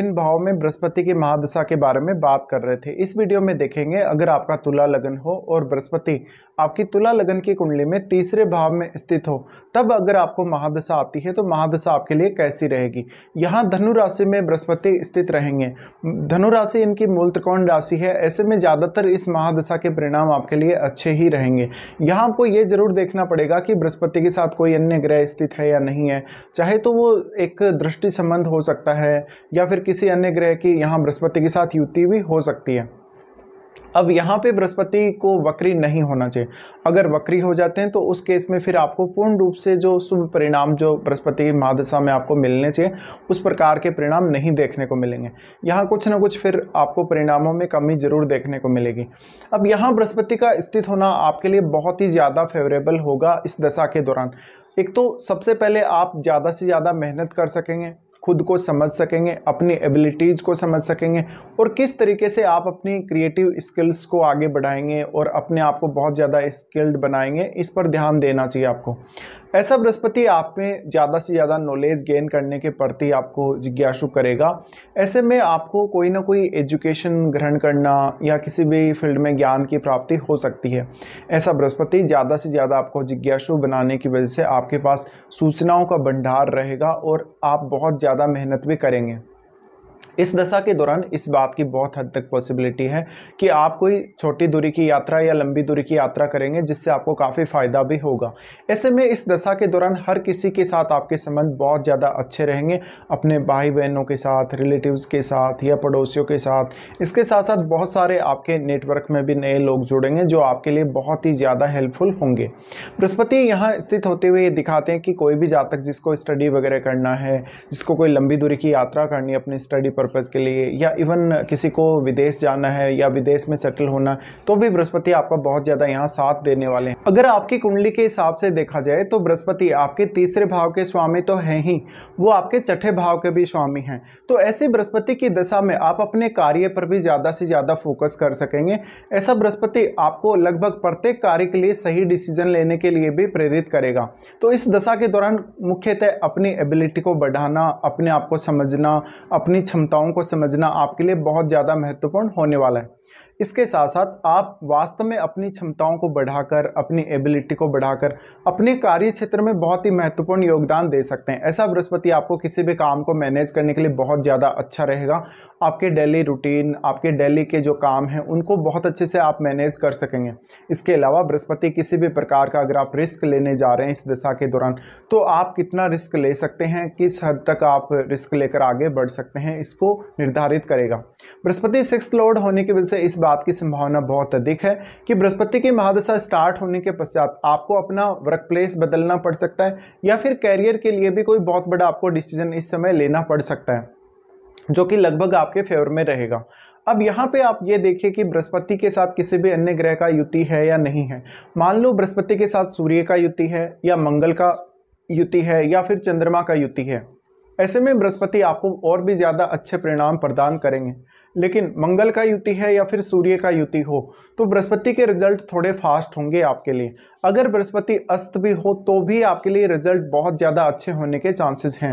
किन भाव में बृहस्पति की महादशा के बारे में बात कर रहे थे इस वीडियो में देखेंगे अगर आपका तुला लगन हो और बृहस्पति आपकी तुला लगन की कुंडली में तीसरे भाव में स्थित हो तब अगर आपको महादशा आती है तो महादशा आपके लिए कैसी रहेगी यहाँ धनु राशि में बृहस्पति स्थित रहेंगे धनु राशि इनकी मूल त्रिकोण राशि है ऐसे में ज़्यादातर इस महादशा के परिणाम आपके लिए अच्छे ही रहेंगे यहाँ आपको ये जरूर देखना पड़ेगा कि बृहस्पति के साथ कोई अन्य ग्रह स्थित है या नहीं है चाहे तो वो एक दृष्टि संबंध हो सकता है या फिर किसी अन्य ग्रह की यहाँ बृहस्पति के साथ युति भी हो सकती है अब यहाँ पे बृहस्पति को वक्री नहीं होना चाहिए अगर वक्री हो जाते हैं तो उस केस में फिर आपको पूर्ण रूप से जो शुभ परिणाम जो बृहस्पति की महादशा में आपको मिलने चाहिए उस प्रकार के परिणाम नहीं देखने को मिलेंगे यहाँ कुछ ना कुछ फिर आपको परिणामों में कमी जरूर देखने को मिलेगी अब यहाँ बृहस्पति का स्थित होना आपके लिए बहुत ही ज़्यादा फेवरेबल होगा इस दशा के दौरान एक तो सबसे पहले आप ज़्यादा से ज़्यादा मेहनत कर सकेंगे खुद को समझ सकेंगे अपनी एबिलिटीज़ को समझ सकेंगे और किस तरीके से आप अपनी क्रिएटिव स्किल्स को आगे बढ़ाएंगे और अपने आप को बहुत ज़्यादा स्किल्ड बनाएंगे इस पर ध्यान देना चाहिए आपको ऐसा बृहस्पति आप में ज़्यादा से ज़्यादा नॉलेज गेन करने के प्रति आपको जिज्ञासु करेगा ऐसे में आपको कोई ना कोई एजुकेशन ग्रहण करना या किसी भी फील्ड में ज्ञान की प्राप्ति हो सकती है ऐसा बृहस्पति ज़्यादा से ज़्यादा आपको जिज्ञासु बनाने की वजह से आपके पास सूचनाओं का भंडार रहेगा और आप बहुत ज़्यादा मेहनत भी करेंगे इस दशा के दौरान इस बात की बहुत हद तक पॉसिबिलिटी है कि आप कोई छोटी दूरी की यात्रा या लंबी दूरी की यात्रा करेंगे जिससे आपको काफ़ी फ़ायदा भी होगा ऐसे में इस दशा के दौरान हर किसी के साथ आपके संबंध बहुत ज़्यादा अच्छे रहेंगे अपने भाई बहनों के साथ रिलेटिव्स के साथ या पड़ोसियों के साथ इसके साथ साथ बहुत सारे आपके नेटवर्क में भी नए लोग जुड़ेंगे जो आपके लिए बहुत ही ज़्यादा हेल्पफुल होंगे बृहस्पति यहाँ स्थित होते हुए ये दिखाते हैं कि कोई भी जातक जिसको स्टडी वगैरह करना है जिसको कोई लंबी दूरी की यात्रा करनी है अपनी स्टडी पर्पज़ के लिए या इवन किसी को विदेश जाना है या विदेश में सेटल होना तो भी बृहस्पति आपका बहुत ज़्यादा यहाँ साथ देने वाले हैं अगर आपकी कुंडली के हिसाब से देखा जाए तो बृहस्पति आपके तीसरे भाव के स्वामी तो हैं ही वो आपके छठे भाव के भी स्वामी हैं तो ऐसे बृहस्पति की दशा में आप अपने कार्य पर भी ज़्यादा से ज़्यादा फोकस कर सकेंगे ऐसा बृहस्पति आपको लगभग प्रत्येक कार्य के लिए सही डिसीजन लेने के लिए भी प्रेरित करेगा तो इस दशा के दौरान मुख्यतः अपनी एबिलिटी को बढ़ाना अपने आप को समझना अपनी क्षमता क्षमताओं को समझना आपके लिए बहुत ज़्यादा महत्वपूर्ण होने वाला है इसके साथ साथ आप वास्तव में अपनी क्षमताओं को बढ़ाकर अपनी एबिलिटी को बढ़ाकर अपने कार्य क्षेत्र में बहुत ही महत्वपूर्ण योगदान दे सकते हैं ऐसा बृहस्पति आपको किसी भी काम को मैनेज करने के लिए बहुत ज़्यादा अच्छा रहेगा आपके डेली रूटीन आपके डेली के जो काम हैं उनको बहुत अच्छे से आप मैनेज कर सकेंगे इसके अलावा बृहस्पति किसी भी प्रकार का अगर आप रिस्क लेने जा रहे हैं इस दिशा के दौरान तो आप कितना रिस्क ले सकते हैं किस हद तक आप रिस्क लेकर आगे बढ़ सकते हैं इसको निर्धारित करेगा बृहस्पति सिक्स लॉर्ड होने की वजह से इस बात बात की संभावना बहुत अधिक है कि बृहस्पति की महादशा स्टार्ट होने के पश्चात आपको अपना वर्क प्लेस बदलना पड़ सकता है या फिर कैरियर के लिए भी कोई बहुत बड़ा आपको डिसीजन इस समय लेना पड़ सकता है जो कि लगभग आपके फेवर में रहेगा अब यहाँ पे आप ये देखिए कि बृहस्पति के साथ किसी भी अन्य ग्रह का युति है या नहीं है मान लो बृहस्पति के साथ सूर्य का युति है या मंगल का युति है या फिर चंद्रमा का युति है ऐसे में बृहस्पति आपको और भी ज़्यादा अच्छे परिणाम प्रदान करेंगे लेकिन मंगल का युति है या फिर सूर्य का युति हो तो बृहस्पति के रिजल्ट थोड़े फास्ट होंगे आपके लिए अगर बृहस्पति अस्त भी हो तो भी आपके लिए रिजल्ट बहुत ज़्यादा अच्छे होने के चांसेस हैं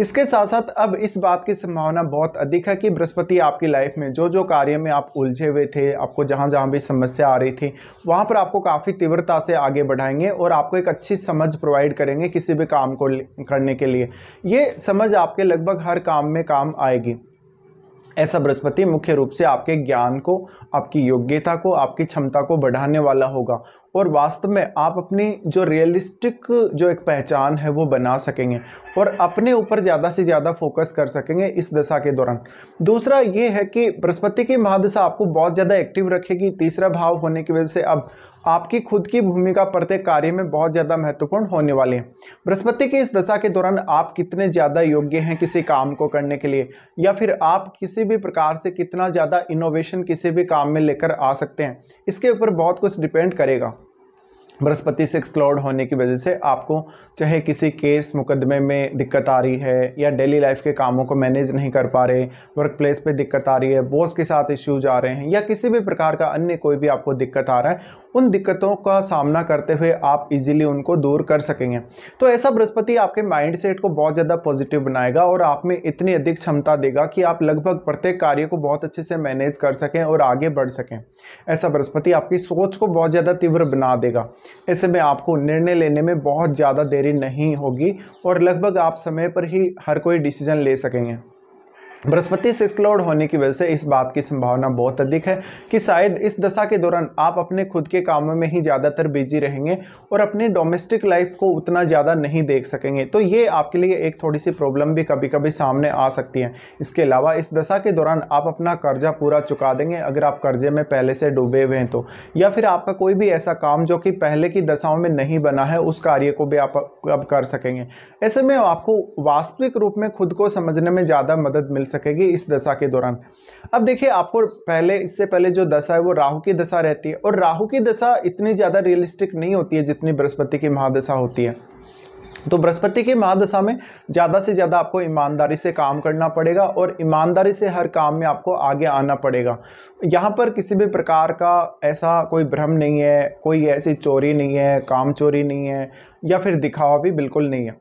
इसके साथ साथ अब इस बात की संभावना बहुत अधिक है कि बृहस्पति आपकी लाइफ में जो जो कार्य में आप उलझे हुए थे आपको जहाँ जहाँ भी समस्या आ रही थी वहाँ पर आपको काफ़ी तीव्रता से आगे बढ़ाएंगे और आपको एक अच्छी समझ प्रोवाइड करेंगे किसी भी काम को करने के लिए ये समझ समझ आपके लगभग हर काम में काम आएगी ऐसा बृहस्पति मुख्य रूप से आपके ज्ञान को आपकी योग्यता को आपकी क्षमता को बढ़ाने वाला होगा और वास्तव में आप अपनी जो रियलिस्टिक जो एक पहचान है वो बना सकेंगे और अपने ऊपर ज़्यादा से ज़्यादा फोकस कर सकेंगे इस दशा के दौरान दूसरा ये है कि बृहस्पति की महादशा आपको बहुत ज़्यादा एक्टिव रखेगी तीसरा भाव होने की वजह से अब आपकी खुद की भूमिका प्रत्येक कार्य में बहुत ज़्यादा महत्वपूर्ण होने वाली है बृहस्पति की इस दशा के दौरान आप कितने ज़्यादा योग्य हैं किसी काम को करने के लिए या फिर आप किसी भी प्रकार से कितना ज़्यादा इनोवेशन किसी भी काम में लेकर आ सकते हैं इसके ऊपर बहुत कुछ डिपेंड करेगा बृहस्पति से एक्सप्लोर्ड होने की वजह से आपको चाहे किसी केस मुकदमे में दिक्कत आ रही है या डेली लाइफ के कामों को मैनेज नहीं कर पा रहे वर्क प्लेस पर दिक्कत आ रही है बॉस के साथ इश्यूज आ रहे हैं या किसी भी प्रकार का अन्य कोई भी आपको दिक्कत आ रहा है उन दिक्कतों का सामना करते हुए आप इजीली उनको दूर कर सकेंगे तो ऐसा बृहस्पति आपके माइंड सेट को बहुत ज़्यादा पॉजिटिव बनाएगा और आप में इतनी अधिक क्षमता देगा कि आप लगभग प्रत्येक कार्य को बहुत अच्छे से मैनेज कर सकें और आगे बढ़ सकें ऐसा बृहस्पति आपकी सोच को बहुत ज़्यादा तीव्र बना देगा ऐसे में आपको निर्णय लेने में बहुत ज़्यादा देरी नहीं होगी और लगभग आप समय पर ही हर कोई डिसीज़न ले सकेंगे बृहस्पति सिक्स लॉर्ड होने की वजह से इस बात की संभावना बहुत अधिक है कि शायद इस दशा के दौरान आप अपने खुद के कामों में ही ज़्यादातर बिजी रहेंगे और अपने डोमेस्टिक लाइफ को उतना ज़्यादा नहीं देख सकेंगे तो ये आपके लिए एक थोड़ी सी प्रॉब्लम भी कभी कभी सामने आ सकती है इसके अलावा इस दशा के दौरान आप अपना कर्जा पूरा चुका देंगे अगर आप कर्जे में पहले से डूबे हुए हैं तो या फिर आपका कोई भी ऐसा काम जो कि पहले की दशाओं में नहीं बना है उस कार्य को भी आप अब कर सकेंगे ऐसे में आपको वास्तविक रूप में खुद को समझने में ज़्यादा मदद मिल सकेगी इस दशा के दौरान अब देखिए आपको पहले इससे पहले जो दशा है वो राहु की दशा रहती है और राहु की दशा इतनी ज़्यादा रियलिस्टिक नहीं होती है जितनी बृहस्पति की महादशा होती है तो बृहस्पति की महादशा में ज़्यादा से ज़्यादा आपको ईमानदारी से काम करना पड़ेगा और ईमानदारी से हर काम में आपको आगे आना पड़ेगा यहाँ पर किसी भी प्रकार का ऐसा कोई भ्रम नहीं है कोई ऐसी चोरी नहीं है काम चोरी नहीं है या फिर दिखावा भी बिल्कुल नहीं है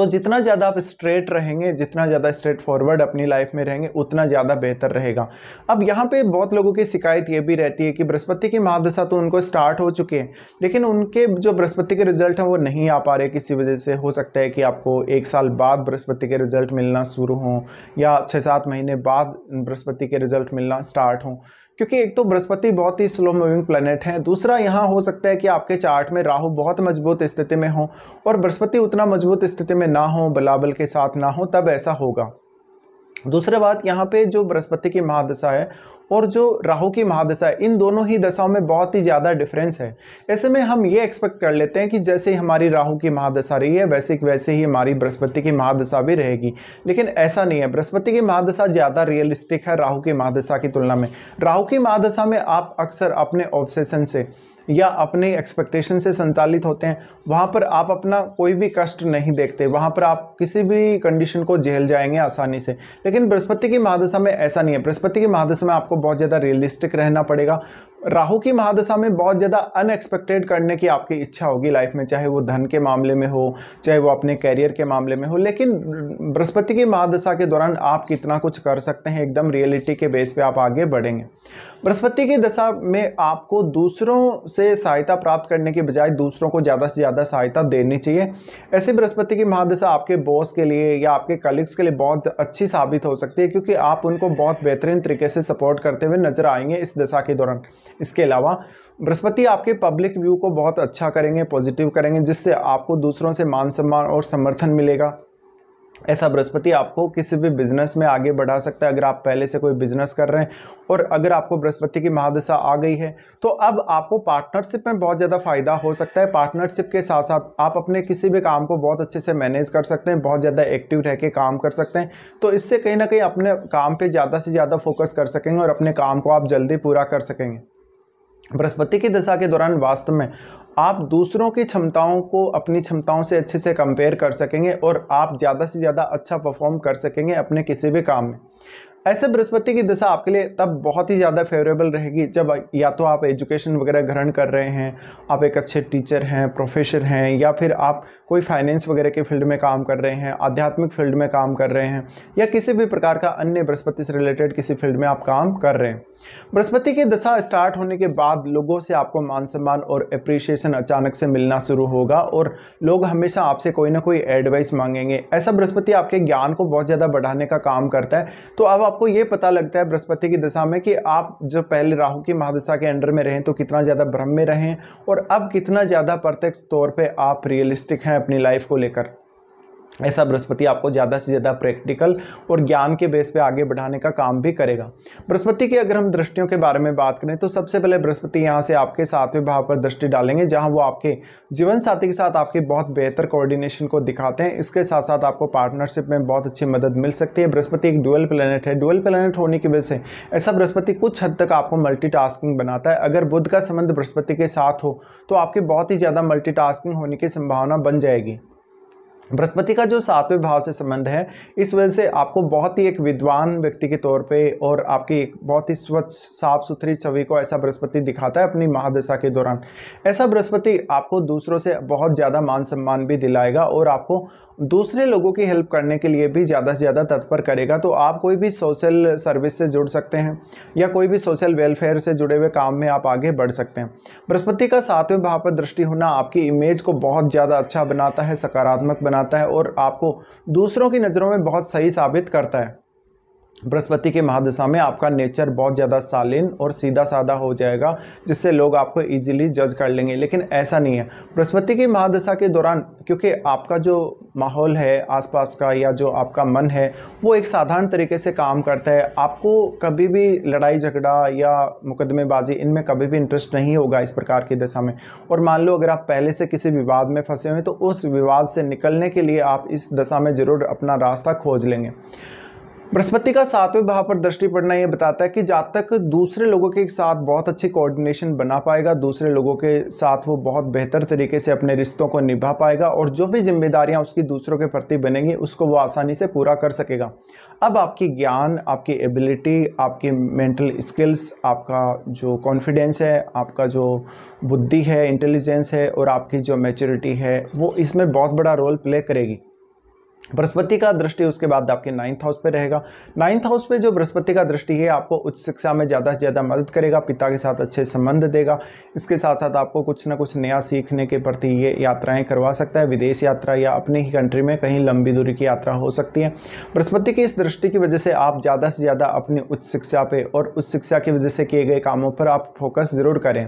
तो जितना ज़्यादा आप स्ट्रेट रहेंगे जितना ज़्यादा स्ट्रेट फॉरवर्ड अपनी लाइफ में रहेंगे उतना ज़्यादा बेहतर रहेगा अब यहाँ पे बहुत लोगों की शिकायत ये भी रहती है कि बृहस्पति की महादशा तो उनको स्टार्ट हो चुकी है लेकिन उनके जो बृहस्पति के रिजल्ट हैं वो नहीं आ पा रहे किसी वजह से हो सकता है कि आपको एक साल बाद बृहस्पति के रिजल्ट मिलना शुरू हों या छः सात महीने बाद बृहस्पति के रिजल्ट मिलना स्टार्ट हों क्योंकि एक तो बृहस्पति बहुत ही स्लो मूविंग प्लेनेट है दूसरा यहाँ हो सकता है कि आपके चार्ट में राहु बहुत मजबूत स्थिति में हो और बृहस्पति उतना मजबूत स्थिति में ना हो बलाबल के साथ ना हो तब ऐसा होगा दूसरे बात यहाँ पे जो बृहस्पति की महादशा है और जो राहु की महादशा है इन दोनों ही दशाओं में बहुत ही ज़्यादा डिफरेंस है ऐसे में हम ये एक्सपेक्ट कर लेते हैं कि जैसे ही हमारी राहु की महादशा रही है वैसे वैसे ही हमारी बृहस्पति की महादशा भी रहेगी लेकिन ऐसा नहीं है बृहस्पति की महादशा ज़्यादा रियलिस्टिक है राहू की महादशा की तुलना में राहू की महादशा में आप अक्सर अपने ऑब्सेशन से या अपने एक्सपेक्टेशन से संचालित होते हैं वहाँ पर आप अपना कोई भी कष्ट नहीं देखते वहाँ पर आप किसी भी कंडीशन को झेल जाएंगे आसानी से लेकिन बृहस्पति की महादशा में ऐसा नहीं है बृहस्पति की महादशा में आपको बहुत ज़्यादा रियलिस्टिक रहना पड़ेगा राहु की महादशा में बहुत ज़्यादा अनएक्सपेक्टेड करने की आपकी इच्छा होगी लाइफ में चाहे वो धन के मामले में हो चाहे वो अपने कैरियर के मामले में हो लेकिन बृहस्पति की महादशा के दौरान आप कितना कुछ कर सकते हैं एकदम रियलिटी के बेस पे आप आगे बढ़ेंगे बृहस्पति की दशा में आपको दूसरों से सहायता प्राप्त करने के बजाय दूसरों को ज़्यादा से ज़्यादा सहायता देनी चाहिए ऐसे बृहस्पति की महादशा आपके बॉस के लिए या आपके कलीग्स के लिए बहुत अच्छी साबित हो सकती है क्योंकि आप उनको बहुत बेहतरीन तरीके से सपोर्ट करते हुए नजर आएंगे इस दशा के दौरान इसके अलावा बृहस्पति आपके पब्लिक व्यू को बहुत अच्छा करेंगे पॉजिटिव करेंगे जिससे आपको दूसरों से मान सम्मान और समर्थन मिलेगा ऐसा बृहस्पति आपको किसी भी बिजनेस में आगे बढ़ा सकता है अगर आप पहले से कोई बिजनेस कर रहे हैं और अगर आपको बृहस्पति की महादशा आ गई है तो अब आपको पार्टनरशिप में बहुत ज़्यादा फायदा हो सकता है पार्टनरशिप के साथ साथ आप अपने किसी भी काम को बहुत अच्छे से मैनेज कर सकते हैं बहुत ज़्यादा एक्टिव रह के काम कर सकते हैं तो इससे कहीं ना कहीं अपने काम पर ज़्यादा से ज़्यादा फोकस कर सकेंगे और अपने काम को आप जल्दी पूरा कर सकेंगे बृहस्पति की दशा के दौरान वास्तव में आप दूसरों की क्षमताओं को अपनी क्षमताओं से अच्छे से कंपेयर कर सकेंगे और आप ज़्यादा से ज़्यादा अच्छा परफॉर्म कर सकेंगे अपने किसी भी काम में ऐसे बृहस्पति की दिशा आपके लिए तब बहुत ही ज़्यादा फेवरेबल रहेगी जब या तो आप एजुकेशन वगैरह ग्रहण कर रहे हैं आप एक अच्छे टीचर हैं प्रोफेसर हैं या फिर आप कोई फाइनेंस वगैरह के फील्ड में काम कर रहे हैं आध्यात्मिक फील्ड में काम कर रहे हैं या किसी भी प्रकार का अन्य बृहस्पति से रिलेटेड किसी फील्ड में आप काम कर रहे हैं बृहस्पति की दशा स्टार्ट होने के बाद लोगों से आपको मान सम्मान और अप्रिशिएशन अचानक से मिलना शुरू होगा और लोग हमेशा आपसे कोई ना कोई एडवाइस मांगेंगे ऐसा बृहस्पति आपके ज्ञान को बहुत ज़्यादा बढ़ाने का काम करता है तो अब आपको ये पता लगता है बृहस्पति की दशा में कि आप जब पहले राहु की महादशा के अंडर में रहें तो कितना ज़्यादा भ्रम में रहें और अब कितना ज़्यादा प्रत्यक्ष तौर पर आप रियलिस्टिक हैं अपनी लाइफ को लेकर ऐसा बृहस्पति आपको ज़्यादा से ज़्यादा प्रैक्टिकल और ज्ञान के बेस पे आगे बढ़ाने का काम भी करेगा बृहस्पति की अगर हम दृष्टियों के बारे में बात करें तो सबसे पहले बृहस्पति यहाँ से आपके सातवें भाव पर दृष्टि डालेंगे जहाँ वो आपके जीवन साथी के साथ आपके बहुत बेहतर कोऑर्डिनेशन को दिखाते हैं इसके साथ साथ आपको पार्टनरशिप में बहुत अच्छी मदद मिल सकती है बृहस्पति एक डुअल प्लानट है डुअल प्लानट होने की वजह से ऐसा बृहस्पति कुछ हद तक आपको मल्टी बनाता है अगर बुद्ध का संबंध बृहस्पति के साथ हो तो आपकी बहुत ही ज़्यादा मल्टी होने की संभावना बन जाएगी बृहस्पति का जो सातवें भाव से संबंध है इस वजह से आपको बहुत ही एक विद्वान व्यक्ति के तौर पे और आपकी एक बहुत ही स्वच्छ साफ सुथरी छवि को ऐसा बृहस्पति दिखाता है अपनी महादशा के दौरान ऐसा बृहस्पति आपको दूसरों से बहुत ज़्यादा मान सम्मान भी दिलाएगा और आपको दूसरे लोगों की हेल्प करने के लिए भी ज़्यादा से ज़्यादा तत्पर करेगा तो आप कोई भी सोशल सर्विस से जुड़ सकते हैं या कोई भी सोशल वेलफेयर से जुड़े हुए काम में आप आगे बढ़ सकते हैं बृहस्पति का सातवें भाव पर दृष्टि होना आपकी इमेज को बहुत ज़्यादा अच्छा बनाता है सकारात्मक बना बनाता है और आपको दूसरों की नज़रों में बहुत सही साबित करता है बृहस्पति की महादशा में आपका नेचर बहुत ज़्यादा सालिन और सीधा साधा हो जाएगा जिससे लोग आपको इजीली जज कर लेंगे लेकिन ऐसा नहीं है बृहस्पति की महादशा के दौरान क्योंकि आपका जो माहौल है आसपास का या जो आपका मन है वो एक साधारण तरीके से काम करता है आपको कभी भी लड़ाई झगड़ा या मुकदमेबाजी इनमें कभी भी इंटरेस्ट नहीं होगा इस प्रकार की दशा में और मान लो अगर आप पहले से किसी विवाद में फंसे हुए तो उस विवाद से निकलने के लिए आप इस दशा में ज़रूर अपना रास्ता खोज लेंगे बृहस्पति का सातवें भाव पर दृष्टि पड़ना यह बताता है कि जब तक दूसरे लोगों के साथ बहुत अच्छी कोऑर्डिनेशन बना पाएगा दूसरे लोगों के साथ वो बहुत बेहतर तरीके से अपने रिश्तों को निभा पाएगा और जो भी जिम्मेदारियां उसकी दूसरों के प्रति बनेंगी उसको वो आसानी से पूरा कर सकेगा अब आपकी ज्ञान आपकी एबिलिटी आपकी मेंटल स्किल्स आपका जो कॉन्फिडेंस है आपका जो बुद्धि है इंटेलिजेंस है और आपकी जो मैच्योरिटी है वो इसमें बहुत बड़ा रोल प्ले करेगी बृहस्पति का दृष्टि उसके बाद आपके नाइन्थ हाउस पे रहेगा नाइन्थ हाउस पे जो बृहस्पति का दृष्टि है आपको उच्च शिक्षा में ज़्यादा से ज़्यादा मदद करेगा पिता के साथ अच्छे संबंध देगा इसके साथ साथ आपको कुछ ना कुछ नया सीखने के प्रति ये यात्राएं करवा सकता है विदेश यात्रा या अपनी ही कंट्री में कहीं लंबी दूरी की यात्रा हो सकती है बृहस्पति की इस दृष्टि की वजह से आप ज़्यादा से ज़्यादा अपनी उच्च शिक्षा पर और उच्च शिक्षा की वजह से किए गए कामों पर आप फोकस ज़रूर करें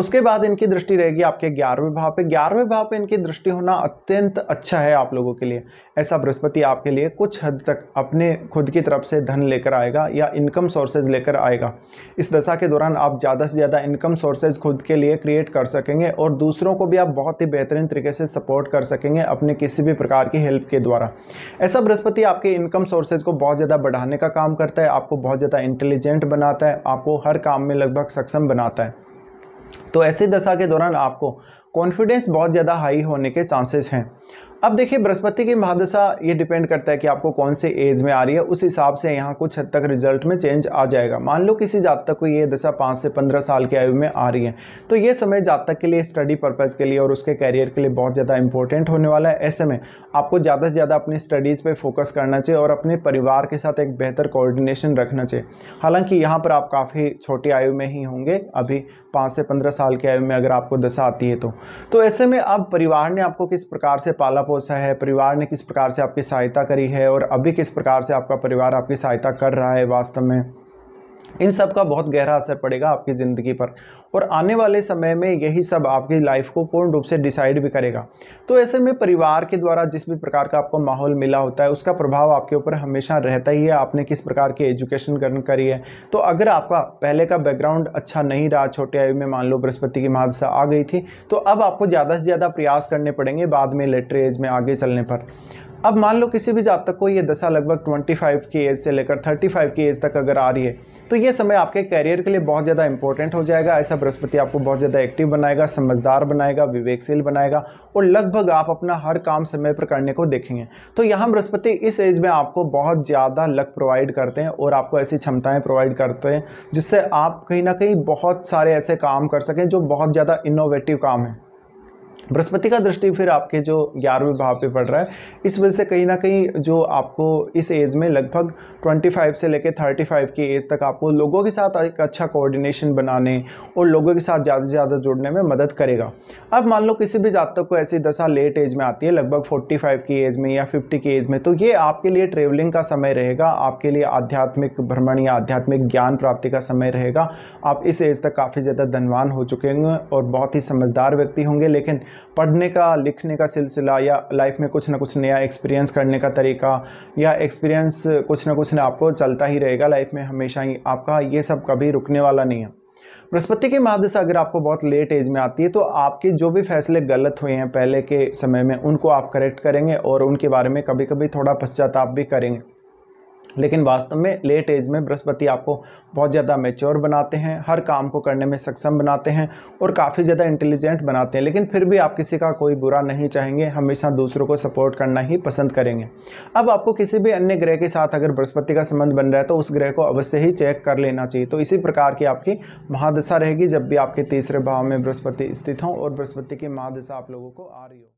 उसके बाद इनकी दृष्टि रहेगी आपके ग्यारहवें भाव पर ग्यारहवें भाव पर इनकी दृष्टि होना अत्यंत अच्छा है आप लोगों के लिए ऐसा बृहस्पति आपके लिए कुछ हद तक अपने खुद की तरफ से धन लेकर आएगा या इनकम सोर्सेज लेकर आएगा इस दशा के दौरान आप ज़्यादा से ज़्यादा इनकम सोर्सेज खुद के लिए क्रिएट कर सकेंगे और दूसरों को भी आप बहुत ही बेहतरीन तरीके से सपोर्ट कर सकेंगे अपने किसी भी प्रकार की हेल्प के द्वारा ऐसा बृहस्पति आपके इनकम सोर्सेज को बहुत ज़्यादा बढ़ाने का काम करता है आपको बहुत ज़्यादा इंटेलिजेंट बनाता है आपको हर काम में लगभग सक्षम बनाता है तो ऐसी दशा के दौरान आपको कॉन्फिडेंस बहुत ज़्यादा हाई होने के चांसेस हैं अब देखिए बृहस्पति की महादशा ये डिपेंड करता है कि आपको कौन से एज में आ रही है उस हिसाब से यहाँ कुछ हद तक रिजल्ट में चेंज आ जाएगा मान लो किसी जातक को ये दशा पाँच से पंद्रह साल की आयु में आ रही है तो ये समय जातक के लिए स्टडी पर्पज़ के लिए और उसके कैरियर के लिए बहुत ज़्यादा इंपॉर्टेंट होने वाला है ऐसे में आपको ज़्यादा से ज़्यादा अपनी स्टडीज़ पर फोकस करना चाहिए और अपने परिवार के साथ एक बेहतर कोऑर्डिनेशन रखना चाहिए हालांकि यहाँ पर आप काफ़ी छोटी आयु में ही होंगे अभी पाँच से पंद्रह साल की आयु में अगर आपको दशा आती है तो, तो ऐसे में अब परिवार ने आपको किस प्रकार से पाला पोसा है परिवार ने किस प्रकार से आपकी सहायता करी है और अभी किस प्रकार से आपका परिवार आपकी सहायता कर रहा है वास्तव में इन सब का बहुत गहरा असर पड़ेगा आपकी ज़िंदगी पर और आने वाले समय में यही सब आपकी लाइफ को पूर्ण रूप से डिसाइड भी करेगा तो ऐसे में परिवार के द्वारा जिस भी प्रकार का आपको माहौल मिला होता है उसका प्रभाव आपके ऊपर हमेशा रहता ही है आपने किस प्रकार की एजुकेशन ग्रहण करी है तो अगर आपका पहले का बैकग्राउंड अच्छा नहीं रहा छोटे आयु में मान लो बृहस्पति की महादशा आ गई थी तो अब आपको ज़्यादा से ज़्यादा प्रयास करने पड़ेंगे बाद में लेटर एज में आगे चलने पर अब मान लो किसी भी जातक को ये दशा लगभग 25 की एज से लेकर 35 की एज तक अगर आ रही है तो ये समय आपके कैरियर के लिए बहुत ज़्यादा इंपॉर्टेंट हो जाएगा ऐसा बृहस्पति आपको बहुत ज़्यादा एक्टिव बनाएगा समझदार बनाएगा विवेकशील बनाएगा और लगभग आप अपना हर काम समय पर करने को देखेंगे तो यहाँ बृहस्पति इस एज में आपको बहुत ज़्यादा लक प्रोवाइड करते हैं और आपको ऐसी क्षमताएँ प्रोवाइड करते हैं जिससे आप कहीं ना कहीं बहुत सारे ऐसे काम कर सकें जो बहुत ज़्यादा इनोवेटिव काम है बृहस्पति का दृष्टि फिर आपके जो ग्यारहवें भाव पे पड़ रहा है इस वजह से कहीं ना कहीं जो आपको इस एज में लगभग 25 से लेकर 35 की एज तक आपको लोगों के साथ एक अच्छा कोऑर्डिनेशन बनाने और लोगों के साथ ज़्यादा से ज़्यादा जुड़ने में मदद करेगा अब मान लो किसी भी जातक को ऐसी दशा लेट एज में आती है लगभग फोर्टी की एज में या फिफ्टी की एज में तो ये आपके लिए ट्रेवलिंग का समय रहेगा आपके लिए आध्यात्मिक भ्रमण या आध्यात्मिक ज्ञान प्राप्ति का समय रहेगा आप इस एज तक काफ़ी ज़्यादा धनवान हो चुके होंगे और बहुत ही समझदार व्यक्ति होंगे लेकिन पढ़ने का लिखने का सिलसिला या लाइफ में कुछ ना कुछ नया एक्सपीरियंस करने का तरीका या एक्सपीरियंस कुछ ना कुछ ना आपको चलता ही रहेगा लाइफ में हमेशा ही आपका ये सब कभी रुकने वाला नहीं है बृहस्पति की माध्यम से अगर आपको बहुत लेट एज में आती है तो आपके जो भी फैसले गलत हुए हैं पहले के समय में उनको आप करेक्ट करेंगे और उनके बारे में कभी कभी थोड़ा पश्चाताप भी करेंगे लेकिन वास्तव में लेट एज में बृहस्पति आपको बहुत ज़्यादा मेच्योर बनाते हैं हर काम को करने में सक्षम बनाते हैं और काफ़ी ज़्यादा इंटेलिजेंट बनाते हैं लेकिन फिर भी आप किसी का कोई बुरा नहीं चाहेंगे हमेशा दूसरों को सपोर्ट करना ही पसंद करेंगे अब आपको किसी भी अन्य ग्रह के साथ अगर बृहस्पति का संबंध बन रहा है तो उस ग्रह को अवश्य ही चेक कर लेना चाहिए तो इसी प्रकार की आपकी महादशा रहेगी जब भी आपके तीसरे भाव में बृहस्पति स्थित हों और बृहस्पति की महादशा आप लोगों को आ रही हो